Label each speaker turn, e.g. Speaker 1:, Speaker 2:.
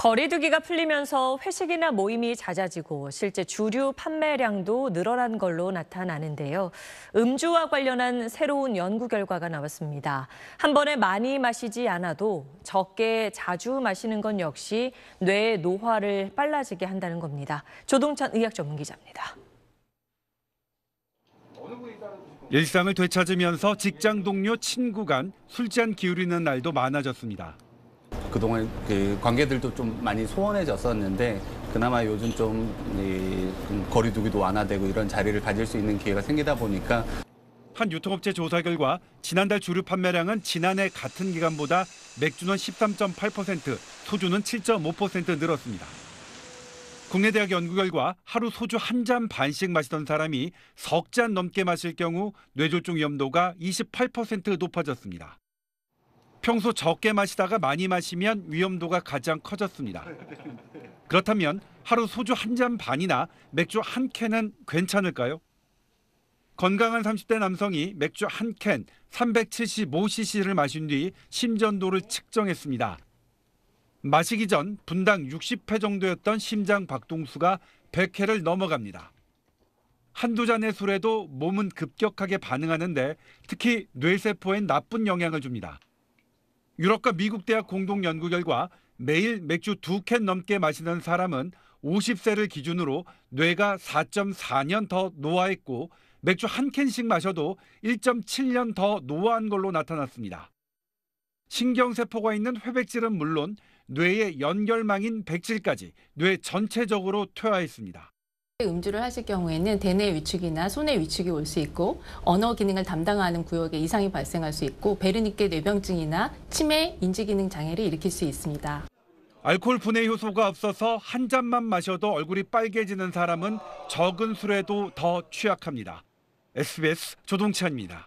Speaker 1: 거리두기가 풀리면서 회식이나 모임이 잦아지고 실제 주류 판매량도 늘어난 걸로 나타나는데요. 음주와 관련한 새로운 연구 결과가 나왔습니다. 한 번에 많이 마시지 않아도 적게 자주 마시는 건 역시 뇌 노화를 빨라지게 한다는 겁니다. 조동찬 의학 전문 기자입니다.
Speaker 2: 일상을 되찾으면서 직장 동료 친구 간 술잔 기울이는 날도 많아졌습니다.
Speaker 3: 그동안 그 관계들도 좀 많이 소원해졌었는데 그나마 요즘 좀, 좀 거리두기도 완화되고 이런 자리를 가질 수 있는 기회가 생기다 보니까
Speaker 2: 한 유통업체 조사 결과 지난달 주류 판매량은 지난해 같은 기간보다 맥주는 13.8%, 소주는 7.5% 늘었습니다. 국내 대학 연구 결과 하루 소주 한 잔 반씩 마시던 사람이 석 잔 넘게 마실 경우 뇌졸중 위험도가 28% 높아졌습니다. 평소 적게 마시다가 많이 마시면 위험도가 가장 커졌습니다. 그렇다면 하루 소주 한 잔 반이나 맥주 한 캔은 괜찮을까요? 건강한 30대 남성이 맥주 한 캔 375cc를 마신 뒤 심전도를 측정했습니다. 마시기 전 분당 60회 정도였던 심장 박동수가 100회를 넘어갑니다. 한두 잔의 술에도 몸은 급격하게 반응하는데 특히 뇌세포엔 나쁜 영향을 줍니다. 유럽과 미국 대학 공동 연구 결과 매일 맥주 두 캔 넘게 마시는 사람은 50세를 기준으로 뇌가 4.4년 더 노화했고 맥주 한 캔씩 마셔도 1.7년 더 노화한 걸로 나타났습니다. 신경세포가 있는 회백질은 물론 뇌의 연결망인 백질까지 뇌 전체적으로 퇴화했습니다.
Speaker 1: 음주를 하실 경우에는 대뇌 위축이나 손의 위축이 올 수 있고 언어 기능을 담당하는 구역에 이상이 발생할 수 있고 베르니케 뇌병증이나 치매 인지 기능 장애를 일으킬 수 있습니다.
Speaker 2: 알코올 분해 효소가 없어서 한 잔만 마셔도 얼굴이 빨개지는 사람은 적은
Speaker 3: 술에도 더 취약합니다. SBS 조동찬입니다.